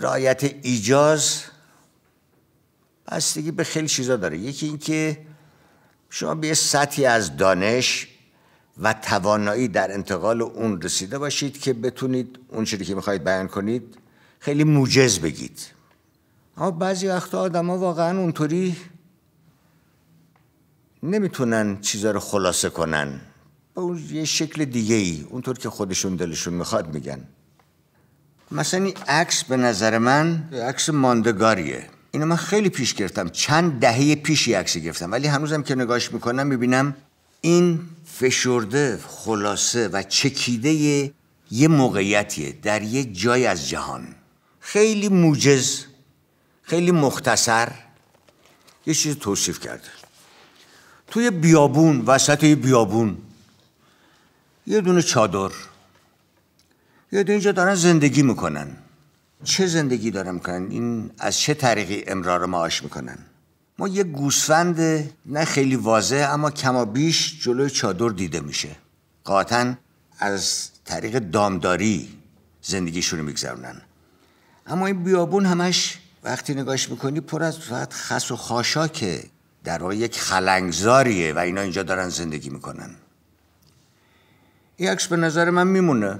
رایت ایجاز بستگی به خیلی چیزا داره یکی اینکه شما به یه سطحی از دانش و توانایی در انتقال اون رسیده باشید که بتونید اون چیزی که میخواید بیان کنید خیلی موجز بگید اما بعضی وقتا ها واقعا اونطوری نمیتونن چیزا رو خلاصه کنن به یه شکل دیگه ای اونطور که خودشون دلشون میخواد میگن مثلا این عکس به نظر من عکس ماندگاریه اینو من خیلی پیش گرفتم چند دهه پیشی عکسی گرفتم ولی هنوزم که نگاهش میکنم میبینم این فشرده خلاصه و چکیده یه موقعیتیه در یه جای از جهان خیلی موجز خیلی مختصر یه چیز توصیف کرده توی بیابون وسط یه بیابون یه دونه چادر بیاد اینجا دارن زندگی میکنن چه زندگی دارن میکنن این از چه طریقی امرار معاش میکنن ما یه گوسفند نه خیلی واضح اما کما بیش جلوی چادر دیده میشه قاطعا از طریق دامداری زندگیشون رو میگذرونن اما این بیابون همش وقتی نگاش میکنی پر از فقط خس و خاشاکه در واقع یک خلنگزاریه و اینا اینجا دارن زندگی میکنن این عکس به نظر من میمونه